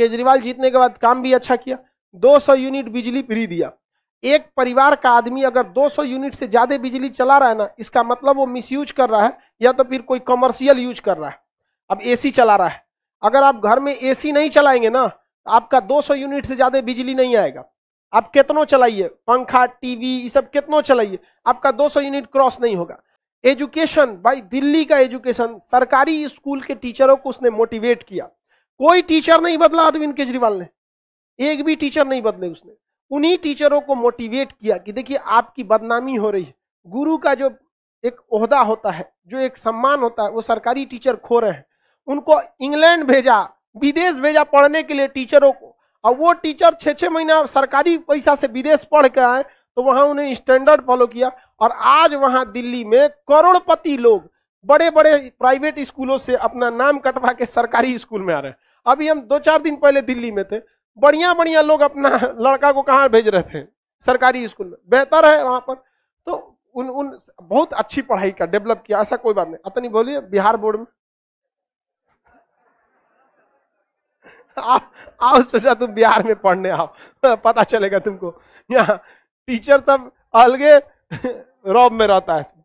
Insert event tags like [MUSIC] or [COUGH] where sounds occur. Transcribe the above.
केजरीवाल जीतने के बाद काम भी अच्छा किया 200 यूनिट बिजली फ्री दिया एक परिवार का आदमी अगर 200 यूनिट से ज़्यादा बिजली चला रहा है ना इसका मतलब वो मिसयूज कर रहा है या तो फिर कोई कमर्शियल यूज कर रहा है अब एसी चला रहा है अगर आप घर में एसी नहीं चलाएंगे ना तो आपका 200 यूनिट से ज़्यादा बिजली नहीं आएगा आप कितनों चलाइए पंखा टीवी ये सब कितनों चलाइए आपका 200 यूनिट क्रॉस नहीं होगा एजुकेशन भाई दिल्ली का एजुकेशन सरकारी स्कूल के टीचरों को उसने मोटिवेट किया कोई टीचर नहीं बदला अरविंद केजरीवाल ने एक भी टीचर नहीं बदले उसने उन्हीं टीचरों को मोटिवेट किया कि देखिए आपकी बदनामी हो रही है गुरु का जो एक ओहदा होता है जो एक सम्मान होता है वो सरकारी टीचर खो रहे हैं उनको इंग्लैंड भेजा विदेश भेजा पढ़ने के लिए टीचरों को और वो टीचर छः छः महीना सरकारी पैसा से विदेश पढ़ के आए तो वहाँ उन्हें स्टैंडर्ड फॉलो किया और आज वहाँ दिल्ली में करोड़पति लोग बड़े बड़े प्राइवेट स्कूलों से अपना नाम कटवा के सरकारी स्कूल में आ रहे हैं अभी हम दो चार दिन पहले दिल्ली में थे बढ़िया बढ़िया लोग अपना [LAUGHS] लड़का को कहाँ भेज रहे थे सरकारी स्कूल में बेहतर है वहाँ पर तो उन उन बहुत अच्छी पढ़ाई का डेवलप किया ऐसा कोई बात नहीं अतनी बोलिए बिहार बोर्ड में [LAUGHS] आओ सोचा तुम बिहार में पढ़ने आओ [LAUGHS] पता चलेगा तुमको यहाँ टीचर तब अलगे रॉब में रहता है